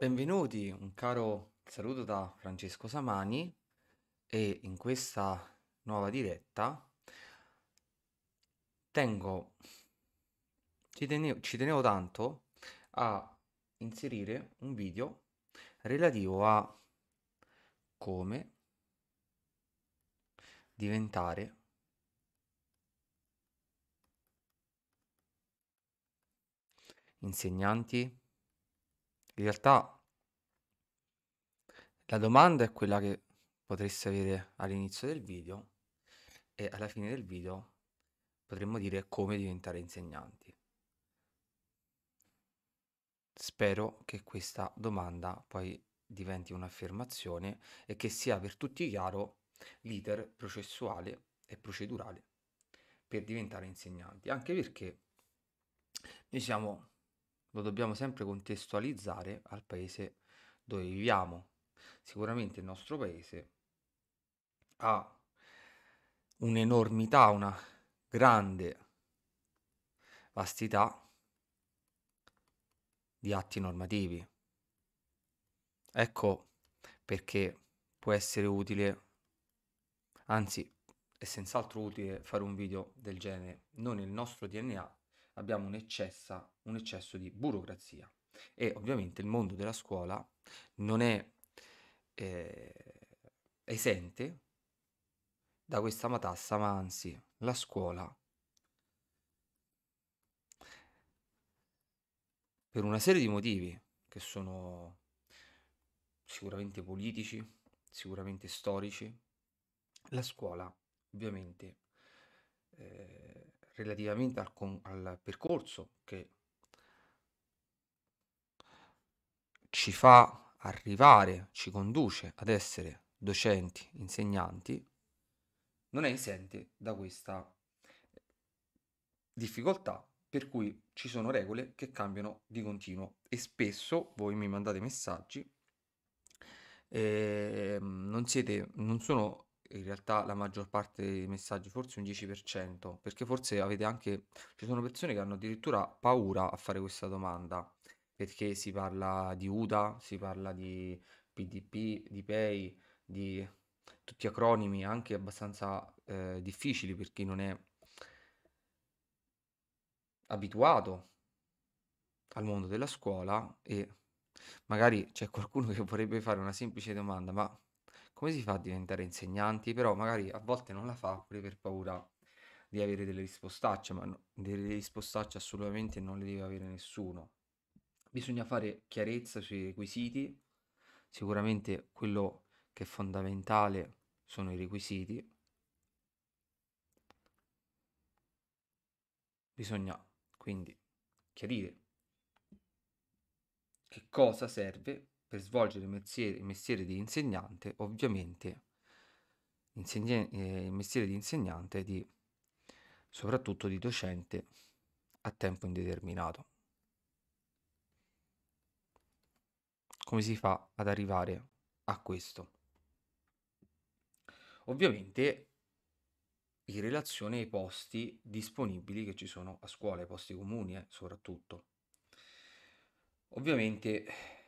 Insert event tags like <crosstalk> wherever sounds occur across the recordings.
Benvenuti, un caro saluto da Francesco Samani e in questa nuova diretta tengo, ci, tenevo, ci tenevo tanto a inserire un video relativo a come diventare insegnanti in realtà la domanda è quella che potreste avere all'inizio del video e alla fine del video potremmo dire come diventare insegnanti. Spero che questa domanda poi diventi un'affermazione e che sia per tutti chiaro l'iter processuale e procedurale per diventare insegnanti, anche perché noi siamo lo dobbiamo sempre contestualizzare al paese dove viviamo. Sicuramente il nostro paese ha un'enormità, una grande vastità di atti normativi. Ecco perché può essere utile, anzi è senz'altro utile fare un video del genere, non il nostro DNA, abbiamo un, eccessa, un eccesso di burocrazia e ovviamente il mondo della scuola non è eh, esente da questa matassa, ma anzi la scuola per una serie di motivi che sono sicuramente politici, sicuramente storici, la scuola ovviamente eh, relativamente al, con, al percorso che ci fa arrivare, ci conduce ad essere docenti, insegnanti, non è esente da questa difficoltà per cui ci sono regole che cambiano di continuo e spesso voi mi mandate messaggi eh, non, siete, non sono in realtà la maggior parte dei messaggi, forse un 10%, perché forse avete anche, ci sono persone che hanno addirittura paura a fare questa domanda, perché si parla di UDA, si parla di PDP, di PEI, di tutti acronimi anche abbastanza eh, difficili per chi non è abituato al mondo della scuola e magari c'è qualcuno che vorrebbe fare una semplice domanda, ma come si fa a diventare insegnanti, però magari a volte non la fa pure per paura di avere delle rispostacce, ma no, delle rispostacce assolutamente non le deve avere nessuno. Bisogna fare chiarezza sui requisiti, sicuramente quello che è fondamentale sono i requisiti. Bisogna quindi chiarire che cosa serve per svolgere il mestiere, il mestiere di insegnante, ovviamente insegne, eh, il mestiere di insegnante è di, soprattutto di docente a tempo indeterminato. Come si fa ad arrivare a questo? Ovviamente in relazione ai posti disponibili che ci sono a scuola, ai posti comuni eh, soprattutto. Ovviamente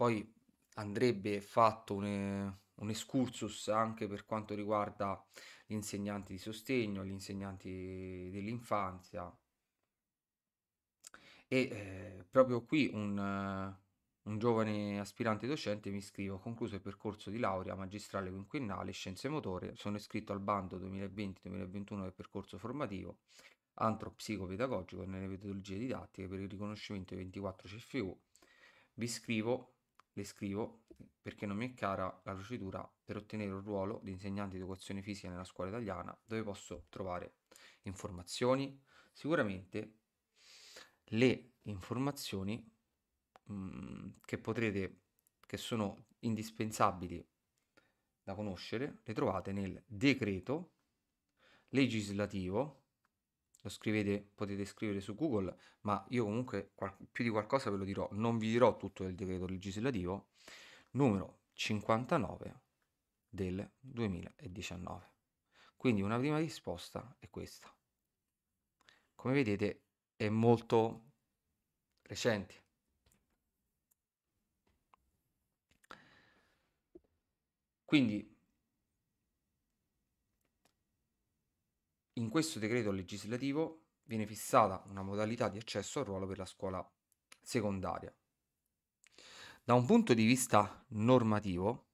poi andrebbe fatto un, un excursus anche per quanto riguarda gli insegnanti di sostegno, gli insegnanti dell'infanzia. E eh, proprio qui un, un giovane aspirante docente mi scrive: ho concluso il percorso di laurea magistrale quinquennale scienze motorie, sono iscritto al bando 2020-2021 del percorso formativo antropsicopedagogico nelle metodologie didattiche per il riconoscimento 24 CFU. Vi scrivo le scrivo perché non mi è cara la procedura per ottenere un ruolo di insegnante di educazione fisica nella scuola italiana dove posso trovare informazioni. Sicuramente le informazioni mh, mm, che potrete, che sono indispensabili da conoscere, le trovate nel decreto legislativo lo scrivete, potete scrivere su Google, ma io comunque più di qualcosa ve lo dirò, non vi dirò tutto del decreto legislativo numero 59 del 2019. Quindi una prima risposta è questa. Come vedete è molto recente. Quindi In questo decreto legislativo viene fissata una modalità di accesso al ruolo per la scuola secondaria. Da un punto di vista normativo,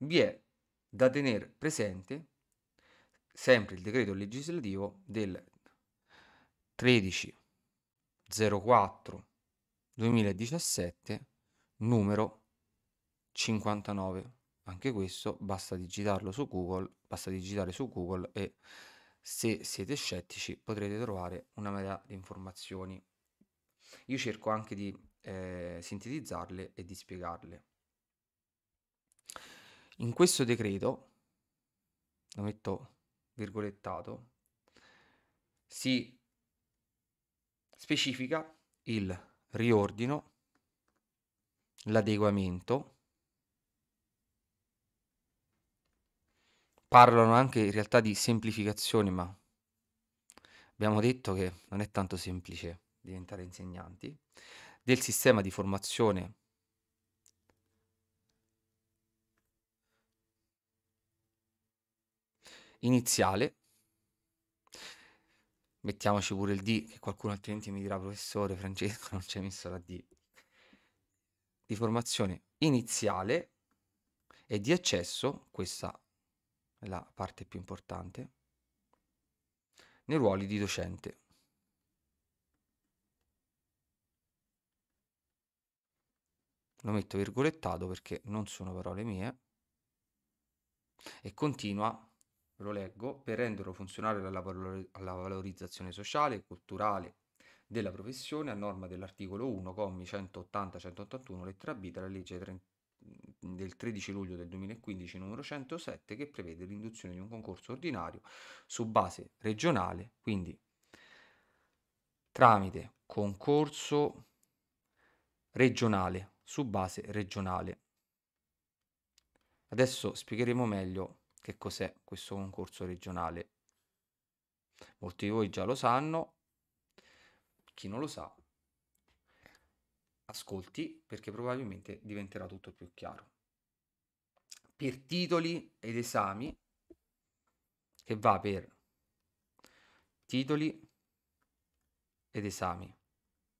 vi è da tenere presente sempre il decreto legislativo del 1304 2017 numero 59. Anche questo basta digitarlo su Google, basta digitare su Google e se siete scettici potrete trovare una marea di informazioni. Io cerco anche di eh, sintetizzarle e di spiegarle. In questo decreto, lo metto virgolettato, si specifica il riordino, l'adeguamento parlano anche in realtà di semplificazione, ma abbiamo detto che non è tanto semplice diventare insegnanti, del sistema di formazione iniziale. Mettiamoci pure il D, che qualcuno altrimenti mi dirà, professore Francesco, <laughs> non c'è messo la D. Di formazione iniziale e di accesso, questa la parte più importante, nei ruoli di docente. Lo metto virgolettato perché non sono parole mie e continua, lo leggo, per renderlo funzionale alla, alla valorizzazione sociale e culturale della professione a norma dell'articolo 1, commi 180-181, lettera B della legge 30 del 13 luglio del 2015 numero 107 che prevede l'induzione di un concorso ordinario su base regionale, quindi tramite concorso regionale, su base regionale. Adesso spiegheremo meglio che cos'è questo concorso regionale. Molti di voi già lo sanno, chi non lo sa ascolti perché probabilmente diventerà tutto più chiaro. Per titoli ed esami, che va per titoli ed esami.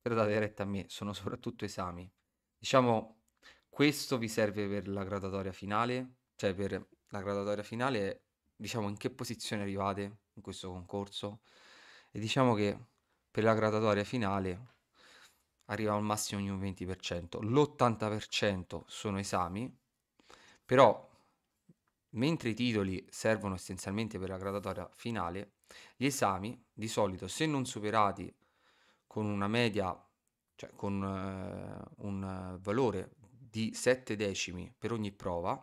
Però date retta a me, sono soprattutto esami. Diciamo, questo vi serve per la gradatoria finale, cioè per la gradatoria finale, diciamo in che posizione arrivate in questo concorso. E diciamo che per la gradatoria finale arriva al massimo di un 20%, l'80% sono esami, però mentre i titoli servono essenzialmente per la gradatoria finale, gli esami di solito se non superati con una media, cioè con eh, un valore di 7 decimi per ogni prova,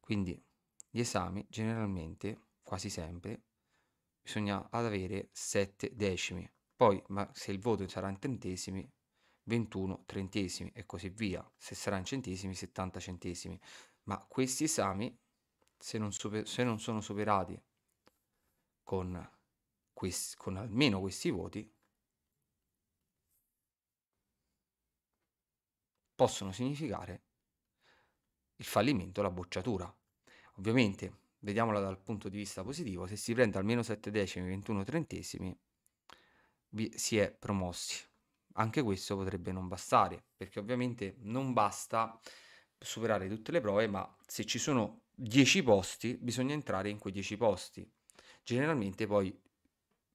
quindi gli esami generalmente, quasi sempre, bisogna avere 7 decimi poi, ma se il voto sarà in trentesimi, 21 trentesimi e così via. Se sarà in centesimi, 70 centesimi. Ma questi esami, se non, super, se non sono superati con, quest, con almeno questi voti, possono significare il fallimento, la bocciatura. Ovviamente, vediamola dal punto di vista positivo, se si prende almeno 7 decimi, 21 trentesimi, si è promossi. Anche questo potrebbe non bastare, perché ovviamente non basta superare tutte le prove, ma se ci sono 10 posti, bisogna entrare in quei 10 posti. Generalmente poi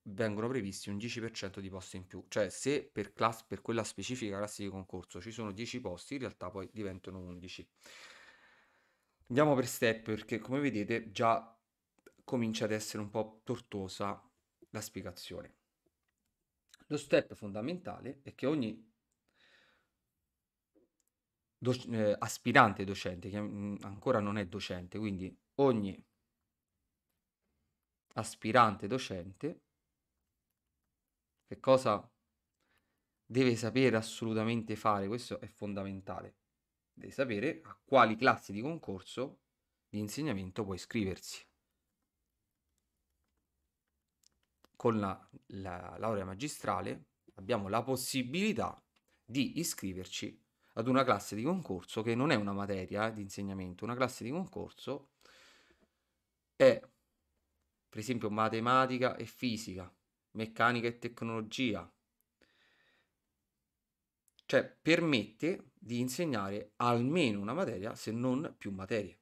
vengono previsti un 10% di posti in più, cioè se per, class- per quella specifica classe di concorso ci sono 10 posti, in realtà poi diventano 11. Andiamo per step perché come vedete già comincia ad essere un po' tortuosa la spiegazione. Lo step fondamentale è che ogni doc- eh, aspirante docente, che ancora non è docente, quindi ogni aspirante docente, che cosa deve sapere assolutamente fare? Questo è fondamentale. Deve sapere a quali classi di concorso di insegnamento può iscriversi. con la, la laurea magistrale abbiamo la possibilità di iscriverci ad una classe di concorso che non è una materia di insegnamento, una classe di concorso è per esempio matematica e fisica, meccanica e tecnologia. Cioè permette di insegnare almeno una materia se non più materie.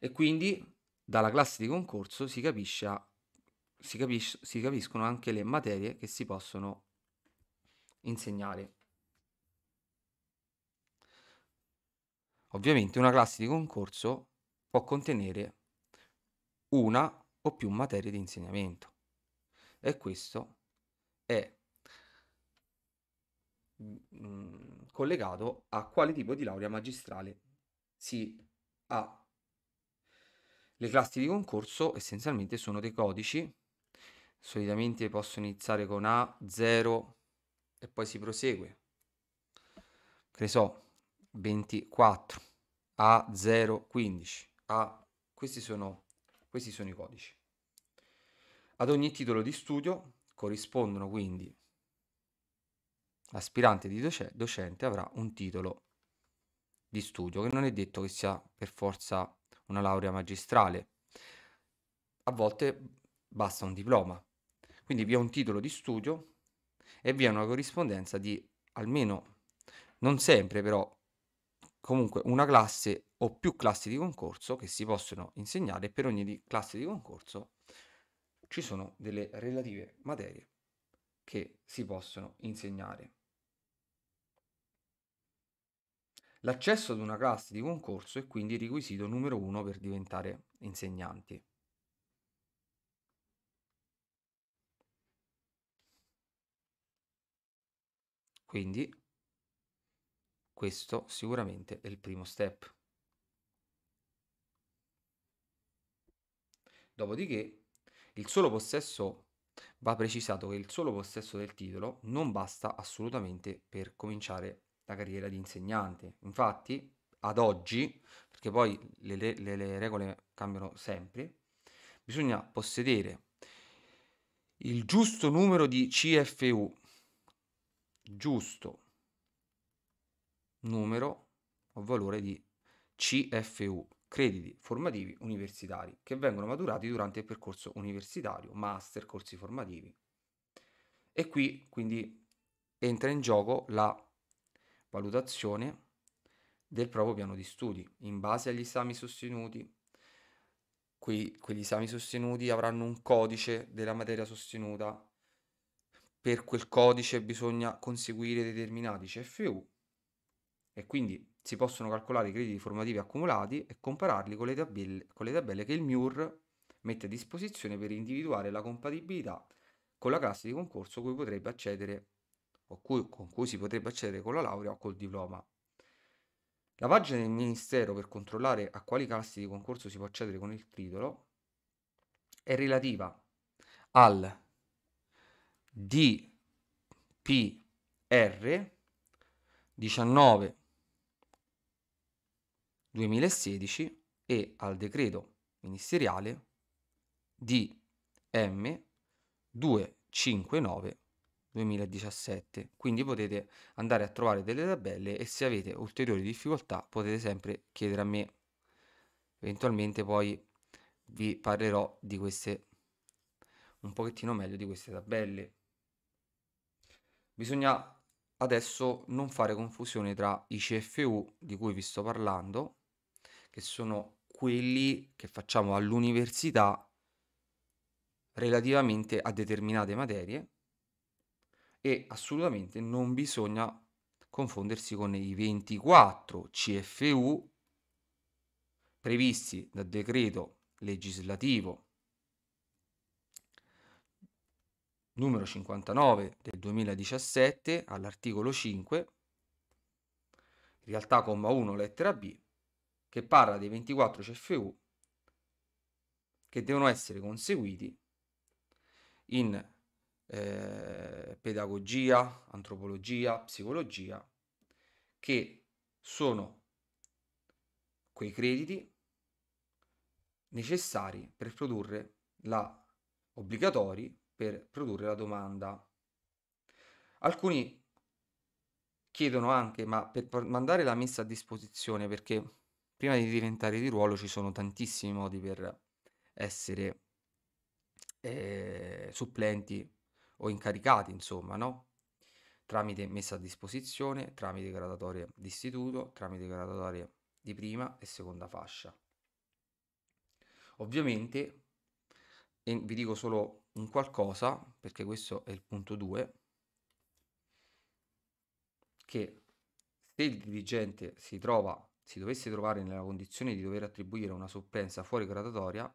E quindi dalla classe di concorso si capisce a si, capis- si capiscono anche le materie che si possono insegnare. Ovviamente una classe di concorso può contenere una o più materie di insegnamento e questo è mm, collegato a quale tipo di laurea magistrale si ha. Le classi di concorso essenzialmente sono dei codici solitamente posso iniziare con A, 0 e poi si prosegue. Che ne so, 24, A, 0, 15, A, questi sono, questi sono i codici. Ad ogni titolo di studio corrispondono quindi l'aspirante di doc docente avrà un titolo di studio che non è detto che sia per forza una laurea magistrale. A volte basta un diploma, quindi vi è un titolo di studio e vi è una corrispondenza di almeno, non sempre però, comunque una classe o più classi di concorso che si possono insegnare per ogni di classe di concorso ci sono delle relative materie che si possono insegnare. L'accesso ad una classe di concorso è quindi il requisito numero uno per diventare insegnanti. Quindi questo sicuramente è il primo step. Dopodiché il solo possesso va precisato che il solo possesso del titolo non basta assolutamente per cominciare la carriera di insegnante. Infatti, ad oggi, perché poi le, le, le regole cambiano sempre, bisogna possedere il giusto numero di CFU giusto numero o valore di CFU, crediti formativi universitari, che vengono maturati durante il percorso universitario, master, corsi formativi. E qui quindi entra in gioco la valutazione del proprio piano di studi, in base agli esami sostenuti. Que- quegli esami sostenuti avranno un codice della materia sostenuta, per quel codice bisogna conseguire determinati CFU e quindi si possono calcolare i crediti formativi accumulati e compararli con le tabelle, con le tabelle che il MIUR mette a disposizione per individuare la compatibilità con la classe di concorso cui potrebbe accedere o cui, con cui si potrebbe accedere con la laurea o col diploma. La pagina del Ministero per controllare a quali classi di concorso si può accedere con il titolo è relativa al DPR 19 2016 e al decreto ministeriale DM 259 2017 quindi potete andare a trovare delle tabelle e se avete ulteriori difficoltà potete sempre chiedere a me eventualmente poi vi parlerò di queste un pochettino meglio di queste tabelle Bisogna adesso non fare confusione tra i CFU di cui vi sto parlando, che sono quelli che facciamo all'università relativamente a determinate materie e assolutamente non bisogna confondersi con i 24 CFU previsti dal decreto legislativo numero 59 del 2017 all'articolo 5, in realtà comma 1 lettera B, che parla dei 24 CFU che devono essere conseguiti in eh, pedagogia, antropologia, psicologia, che sono quei crediti necessari per produrre la obbligatori per produrre la domanda. Alcuni chiedono anche, ma per mandare la messa a disposizione, perché prima di diventare di ruolo ci sono tantissimi modi per essere eh, supplenti o incaricati, insomma, no? Tramite messa a disposizione, tramite gradatorie d'istituto, tramite gradatorie di prima e seconda fascia. Ovviamente, e vi dico solo un qualcosa, perché questo è il punto 2, che se il dirigente si trova, si dovesse trovare nella condizione di dover attribuire una soppensa fuori gradatoria,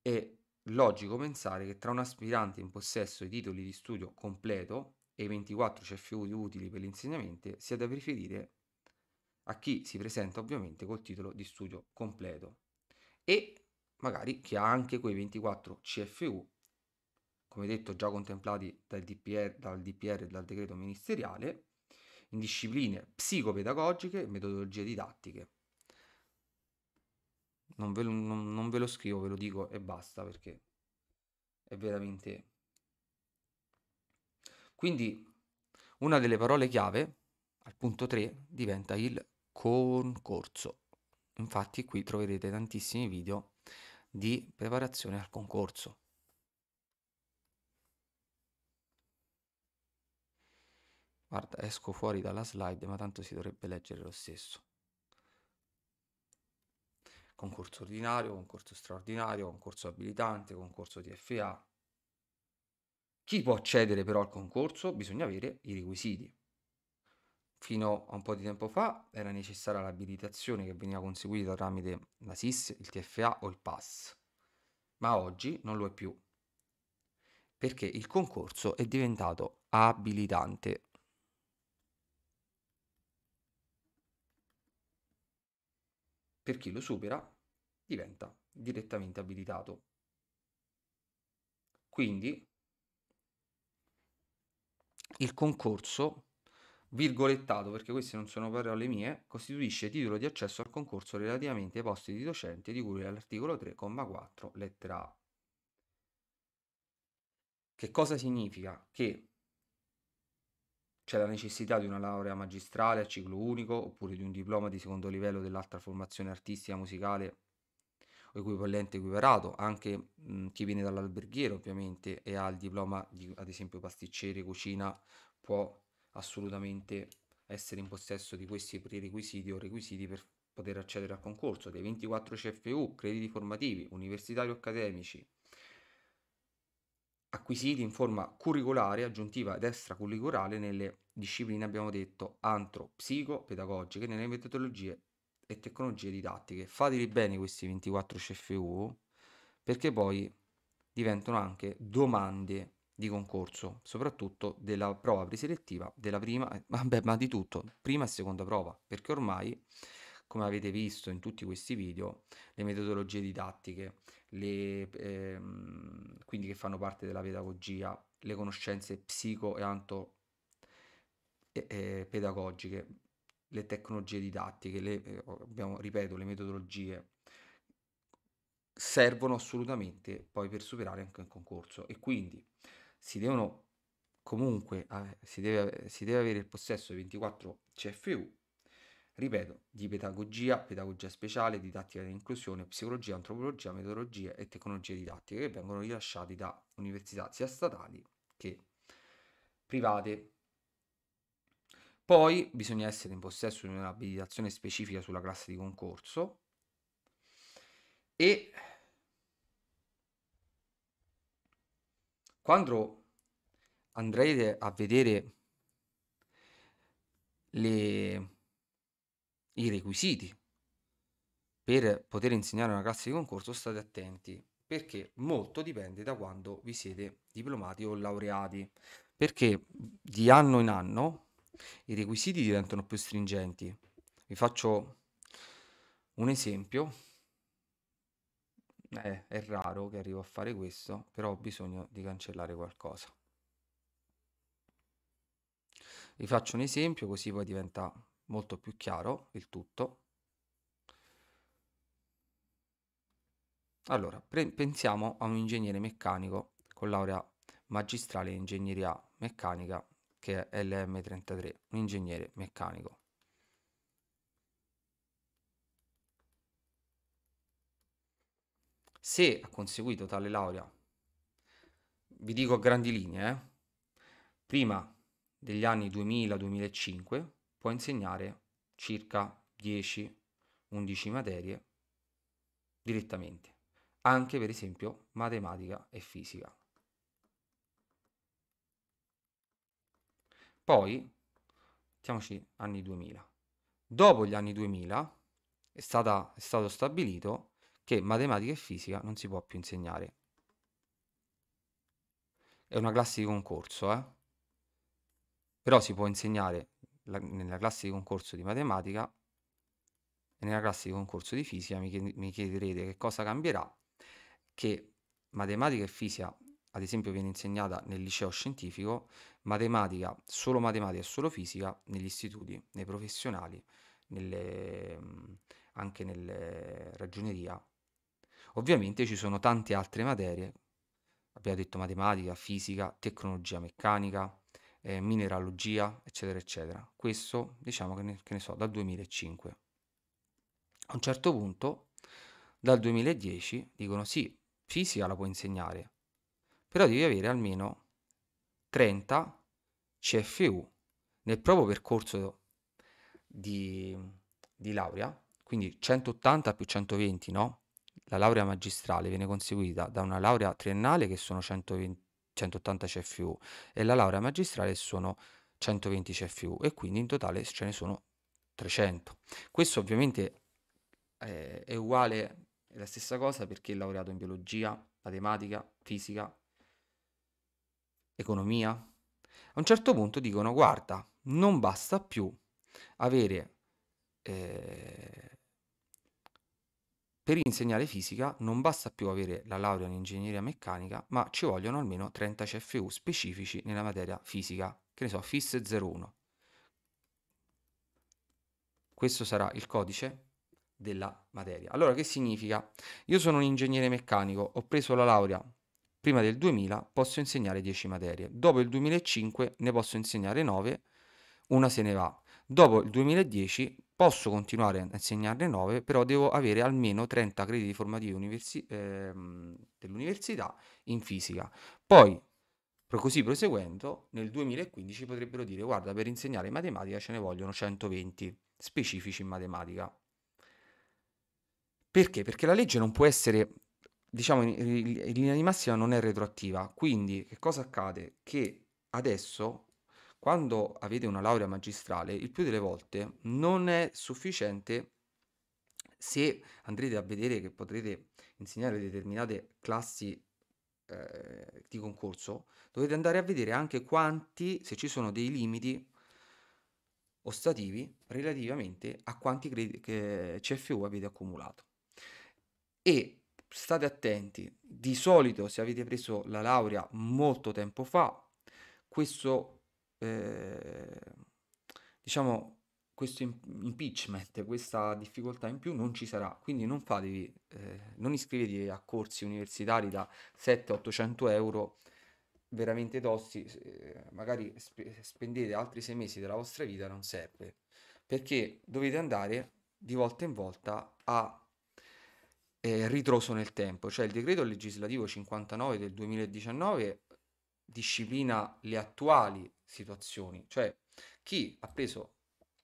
è logico pensare che tra un aspirante in possesso di titoli di studio completo e i 24 CFU utili per l'insegnamento sia da preferire a chi si presenta ovviamente col titolo di studio completo e magari che ha anche quei 24 CFU, come detto già contemplati dal DPR, dal DPR dal decreto ministeriale, in discipline psicopedagogiche e metodologie didattiche. Non ve, lo, non, non ve, lo scrivo, ve lo dico e basta perché è veramente... Quindi una delle parole chiave al punto 3 diventa il concorso. Infatti qui troverete tantissimi video di preparazione al concorso. Guarda, esco fuori dalla slide, ma tanto si dovrebbe leggere lo stesso. Concorso ordinario, concorso straordinario, concorso abilitante, concorso TFA. Chi può accedere però al concorso? Bisogna avere i requisiti fino a un po' di tempo fa era necessaria l'abilitazione che veniva conseguita tramite la SIS, il TFA o il PAS, ma oggi non lo è più, perché il concorso è diventato abilitante. Per chi lo supera diventa direttamente abilitato. Quindi il concorso virgolettato perché queste non sono parole mie, costituisce titolo di accesso al concorso relativamente ai posti di docente di cui all'articolo 3,4 lettera A. Che cosa significa? Che c'è la necessità di una laurea magistrale a ciclo unico oppure di un diploma di secondo livello dell'altra formazione artistica musicale o equivalente equiparato, anche mh, chi viene dall'alberghiero ovviamente e ha il diploma di ad esempio pasticcere, cucina può assolutamente essere in possesso di questi prerequisiti o requisiti per poter accedere al concorso, dei 24 CFU, crediti formativi, universitari o accademici, acquisiti in forma curricolare, aggiuntiva ed extracurricolare nelle discipline, abbiamo detto, antro, psico, pedagogiche, nelle metodologie e tecnologie didattiche. Fateli bene questi 24 CFU perché poi diventano anche domande di concorso, soprattutto della prova preselettiva, della prima, eh, vabbè, ma di tutto, prima e seconda prova, perché ormai, come avete visto in tutti questi video, le metodologie didattiche, le, ehm, quindi che fanno parte della pedagogia, le conoscenze psico e anto pedagogiche, le tecnologie didattiche, le, eh, abbiamo, ripeto, le metodologie servono assolutamente poi per superare anche il concorso e quindi si devono comunque, ah, si deve, si deve avere il possesso di 24 CFU, ripeto, di pedagogia, pedagogia speciale, didattica dell'inclusione, psicologia, antropologia, metodologia e tecnologie didattiche che vengono rilasciati da università sia statali che private. Poi bisogna essere in possesso di un'abilitazione specifica sulla classe di concorso e quando andrete a vedere le, i requisiti per poter insegnare una classe di concorso, state attenti perché molto dipende da quando vi siete diplomati o laureati, perché di anno in anno i requisiti diventano più stringenti. Vi faccio un esempio eh, è raro che arrivo a fare questo, però ho bisogno di cancellare qualcosa. Vi faccio un esempio così poi diventa molto più chiaro il tutto. Allora, pensiamo a un ingegnere meccanico con laurea magistrale in ingegneria meccanica che è LM33, un ingegnere meccanico. Se ha conseguito tale laurea, vi dico a grandi linee, eh, prima degli anni 2000-2005 può insegnare circa 10-11 materie direttamente, anche per esempio matematica e fisica. Poi, mettiamoci anni 2000. Dopo gli anni 2000 è, stata, è stato stabilito che matematica e fisica non si può più insegnare. È una classe di concorso, eh? però si può insegnare la, nella classe di concorso di matematica e nella classe di concorso di fisica, mi, chied mi chiederete che cosa cambierà, che matematica e fisica ad esempio viene insegnata nel liceo scientifico, matematica, solo matematica e solo fisica negli istituti, nei professionali, nelle, anche nella ragioneria Ovviamente ci sono tante altre materie, abbiamo detto matematica, fisica, tecnologia meccanica, eh, mineralogia, eccetera, eccetera. Questo diciamo che ne, che ne so, dal 2005. A un certo punto, dal 2010, dicono sì, fisica la puoi insegnare, però devi avere almeno 30 CFU nel proprio percorso di, di laurea, quindi 180 più 120, no? la laurea magistrale viene conseguita da una laurea triennale che sono 120, 180 CFU e la laurea magistrale sono 120 CFU e quindi in totale ce ne sono 300. Questo ovviamente eh, è uguale, è la stessa cosa perché è laureato in biologia, matematica, fisica, economia. A un certo punto dicono guarda, non basta più avere... Eh, per insegnare fisica non basta più avere la laurea in ingegneria meccanica, ma ci vogliono almeno 30 CFU specifici nella materia fisica, che ne so, FIS 01. Questo sarà il codice della materia. Allora, che significa? Io sono un ingegnere meccanico, ho preso la laurea prima del 2000, posso insegnare 10 materie. Dopo il 2005 ne posso insegnare 9, una se ne va. Dopo il 2010 Posso continuare a insegnarne 9, però devo avere almeno 30 crediti formativi universi- ehm, dell'università in fisica. Poi, così proseguendo, nel 2015 potrebbero dire guarda, per insegnare matematica ce ne vogliono 120 specifici in matematica. Perché? Perché la legge non può essere, diciamo, in linea di massima non è retroattiva. Quindi che cosa accade? Che adesso quando avete una laurea magistrale, il più delle volte non è sufficiente se andrete a vedere che potrete insegnare determinate classi eh, di concorso, dovete andare a vedere anche quanti, se ci sono dei limiti ostativi relativamente a quanti cred- CFU avete accumulato. E state attenti, di solito se avete preso la laurea molto tempo fa, questo eh, diciamo, questo impeachment, questa difficoltà in più non ci sarà, quindi non fatevi, eh, non iscrivetevi a corsi universitari da 700-800 euro veramente tosti, eh, magari sp- spendete altri sei mesi della vostra vita, non serve, perché dovete andare di volta in volta a eh, ritroso nel tempo, cioè il decreto legislativo 59 del 2019 disciplina le attuali situazioni, cioè chi ha preso,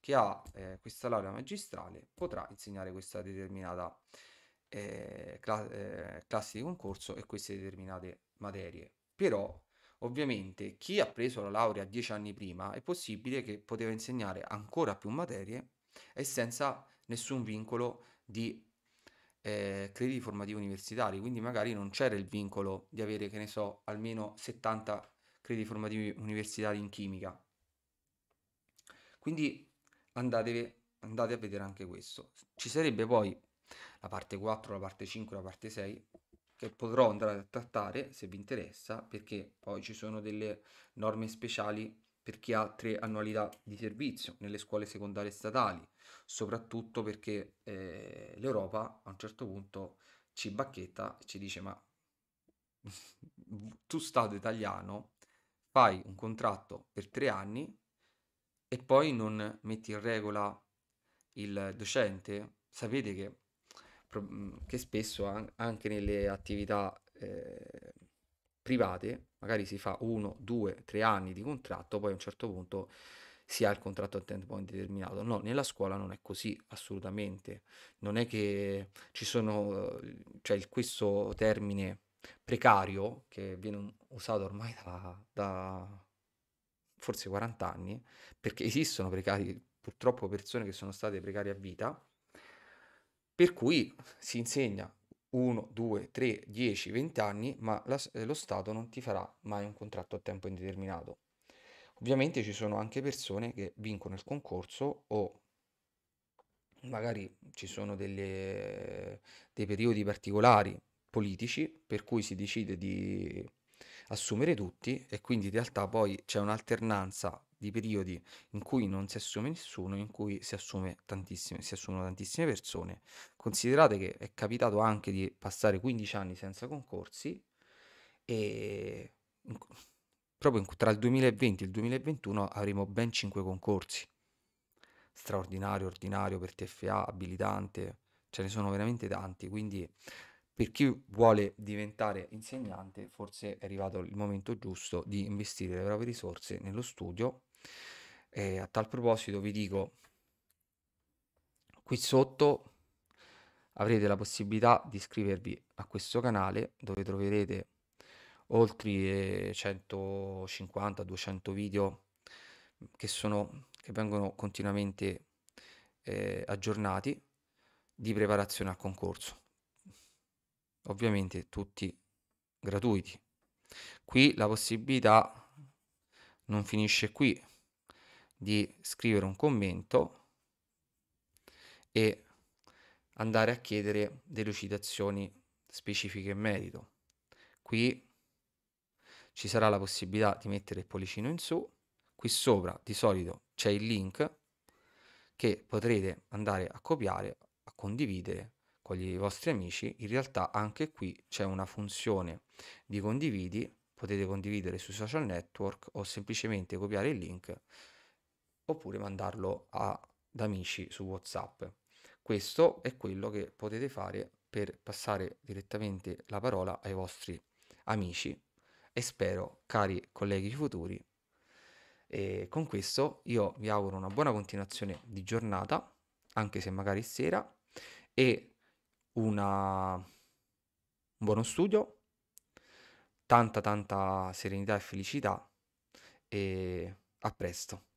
chi ha eh, questa laurea magistrale potrà insegnare questa determinata eh, cla- eh, classe di concorso e queste determinate materie. Però ovviamente chi ha preso la laurea dieci anni prima è possibile che poteva insegnare ancora più materie e senza nessun vincolo di eh, crediti formativi universitari, quindi magari non c'era il vincolo di avere, che ne so, almeno 70 crediti formativi universitari in chimica. Quindi andate, andate a vedere anche questo. Ci sarebbe poi la parte 4, la parte 5, la parte 6, che potrò andare a trattare se vi interessa, perché poi ci sono delle norme speciali per chi ha tre annualità di servizio nelle scuole secondarie statali, soprattutto perché eh, l'Europa a un certo punto ci bacchetta e ci dice ma tu Stato italiano fai un contratto per tre anni e poi non metti in regola il docente, sapete che, che spesso anche nelle attività eh, private magari si fa uno, due, tre anni di contratto, poi a un certo punto si ha il contratto a tempo indeterminato. No, nella scuola non è così assolutamente. Non è che ci sono, eh, cioè questo termine precario che viene usato ormai da, da forse 40 anni, perché esistono precari, purtroppo persone che sono state precarie a vita, per cui si insegna 1, 2, 3, 10, 20 anni, ma la, eh, lo Stato non ti farà mai un contratto a tempo indeterminato. Ovviamente ci sono anche persone che vincono il concorso o magari ci sono delle, dei periodi particolari politici per cui si decide di assumere tutti e quindi in realtà poi c'è un'alternanza di periodi in cui non si assume nessuno, in cui si, assume si assumono tantissime persone. Considerate che è capitato anche di passare 15 anni senza concorsi e in, proprio in, tra il 2020 e il 2021 avremo ben 5 concorsi. Straordinario, ordinario, per TFA, abilitante, ce ne sono veramente tanti, quindi per chi vuole diventare insegnante forse è arrivato il momento giusto di investire le proprie risorse nello studio e a tal proposito vi dico, qui sotto avrete la possibilità di iscrivervi a questo canale dove troverete oltre 150-200 eh, video che, sono, che vengono continuamente eh, aggiornati di preparazione al concorso. Ovviamente tutti gratuiti. Qui la possibilità non finisce qui, di scrivere un commento e andare a chiedere delucidazioni specifiche in merito. Qui ci sarà la possibilità di mettere il pollicino in su, qui sopra di solito c'è il link che potrete andare a copiare, a condividere con i vostri amici. In realtà anche qui c'è una funzione di condividi, potete condividere sui social network o semplicemente copiare il link oppure mandarlo ad amici su WhatsApp. Questo è quello che potete fare per passare direttamente la parola ai vostri amici e spero, cari colleghi futuri, e con questo io vi auguro una buona continuazione di giornata, anche se magari sera, e una... un buono studio, tanta tanta serenità e felicità e a presto.